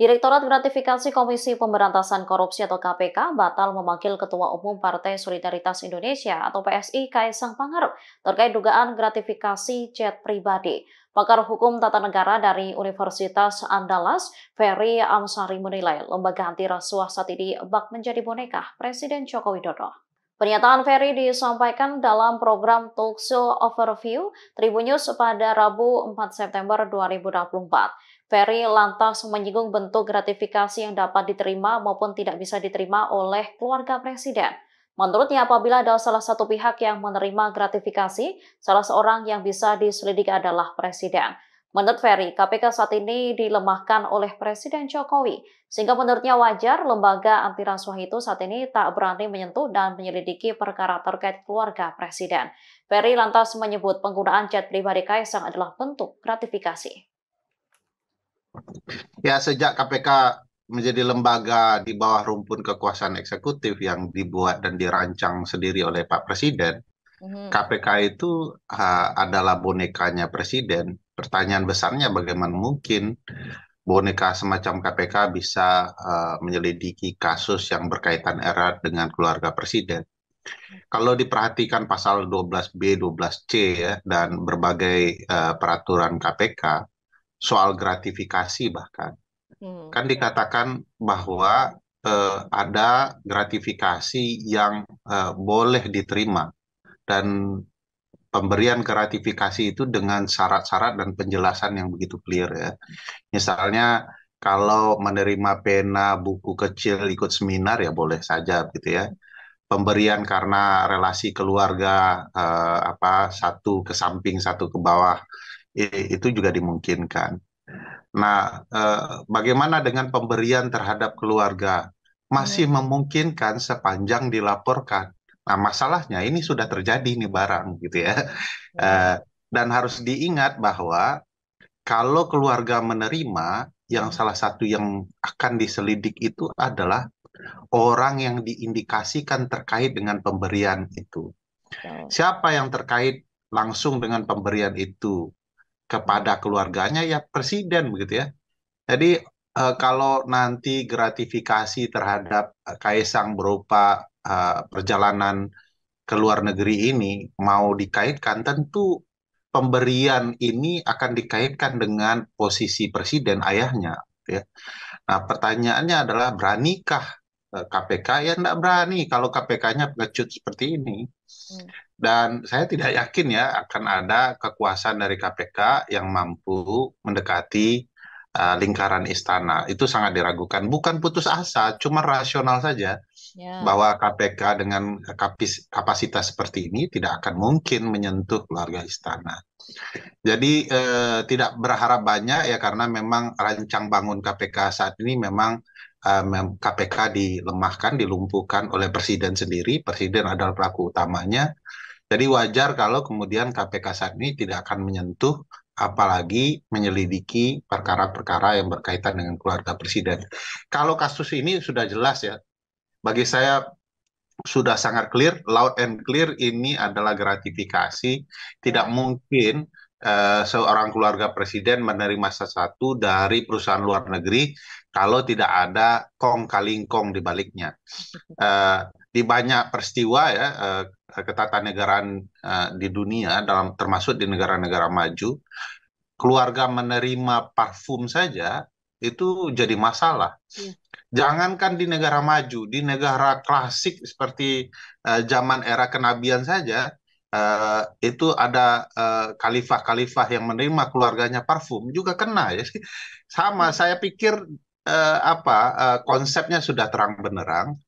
Direktorat Gratifikasi Komisi Pemberantasan Korupsi atau KPK batal memanggil Ketua Umum Partai Solidaritas Indonesia atau PSI Kaisang Pangarep terkait dugaan gratifikasi chat pribadi. Pakar Hukum Tata Negara dari Universitas Andalas, Ferry Amsari menilai lembaga anti rasuah saat ini bak menjadi boneka Presiden Joko Widodo. Pernyataan Ferry disampaikan dalam program Talkshow Overview Tribun News pada Rabu 4 September 2024. Ferry lantas menyinggung bentuk gratifikasi yang dapat diterima maupun tidak bisa diterima oleh keluarga presiden. Menurutnya, apabila ada salah satu pihak yang menerima gratifikasi, salah seorang yang bisa diselidiki adalah presiden. Menurut Ferry, KPK saat ini dilemahkan oleh Presiden Jokowi, sehingga menurutnya wajar lembaga anti rasuah itu saat ini tak berani menyentuh dan menyelidiki perkara terkait keluarga Presiden. Ferry lantas menyebut penggunaan jet pribadi Kaisang adalah bentuk gratifikasi. Ya, sejak KPK menjadi lembaga di bawah rumpun kekuasaan eksekutif yang dibuat dan dirancang sendiri oleh Pak Presiden, mm-hmm. KPK itu uh, adalah bonekanya Presiden. Pertanyaan besarnya bagaimana mungkin boneka semacam KPK bisa uh, menyelidiki kasus yang berkaitan erat dengan keluarga Presiden. Kalau diperhatikan pasal 12B, 12C ya, dan berbagai uh, peraturan KPK, soal gratifikasi bahkan. Hmm. Kan iya. dikatakan bahwa eh, ada gratifikasi yang eh, boleh diterima dan pemberian gratifikasi itu dengan syarat-syarat dan penjelasan yang begitu clear ya. Misalnya kalau menerima pena buku kecil ikut seminar ya boleh saja gitu ya. Pemberian karena relasi keluarga eh, apa satu ke samping satu ke bawah itu juga dimungkinkan. Nah, eh, bagaimana dengan pemberian terhadap keluarga? Masih hmm. memungkinkan sepanjang dilaporkan. Nah, masalahnya ini sudah terjadi nih barang gitu ya. Hmm. Eh, dan harus diingat bahwa kalau keluarga menerima, yang salah satu yang akan diselidik itu adalah orang yang diindikasikan terkait dengan pemberian itu. Siapa yang terkait langsung dengan pemberian itu? kepada keluarganya ya presiden begitu ya. Jadi e, kalau nanti gratifikasi terhadap eh, Kaisang berupa e, perjalanan ke luar negeri ini mau dikaitkan tentu pemberian ini akan dikaitkan dengan posisi presiden ayahnya gitu ya. Nah, pertanyaannya adalah beranikah KPK ya tidak berani kalau KPK-nya pengecut seperti ini. Hmm. Dan saya tidak yakin ya akan ada kekuasaan dari KPK yang mampu mendekati uh, lingkaran istana. Itu sangat diragukan. Bukan putus asa, cuma rasional saja ya. bahwa KPK dengan kapasitas seperti ini tidak akan mungkin menyentuh keluarga istana. Jadi eh, tidak berharap banyak ya karena memang rancang bangun KPK saat ini memang um, KPK dilemahkan, dilumpuhkan oleh presiden sendiri. Presiden adalah pelaku utamanya. Jadi wajar kalau kemudian KPK saat ini tidak akan menyentuh apalagi menyelidiki perkara-perkara yang berkaitan dengan keluarga presiden. Kalau kasus ini sudah jelas ya, bagi saya sudah sangat clear, loud and clear ini adalah gratifikasi. Tidak mungkin Eh, seorang keluarga presiden menerima sesuatu dari perusahaan luar negeri kalau tidak ada kong kalingkong di baliknya. Uh, di banyak peristiwa ya uh, ketatanegaraan uh, di dunia dalam termasuk di negara-negara maju keluarga menerima parfum saja itu jadi masalah. Yeah. Jangankan di negara maju, di negara klasik seperti uh, zaman era kenabian saja uh, itu ada eh, kalifah-kalifah uh, yang menerima keluarganya parfum juga kena ya. Sama saya pikir uh, apa uh, konsepnya sudah terang benerang,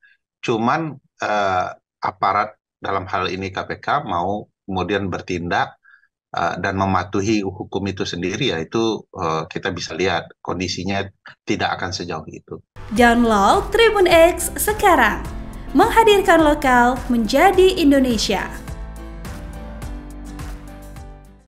cuman uh, aparat dalam hal ini KPK mau kemudian bertindak uh, dan mematuhi hukum itu sendiri ya itu uh, kita bisa lihat kondisinya tidak akan sejauh itu. Download Tribun X sekarang. Menghadirkan lokal menjadi Indonesia.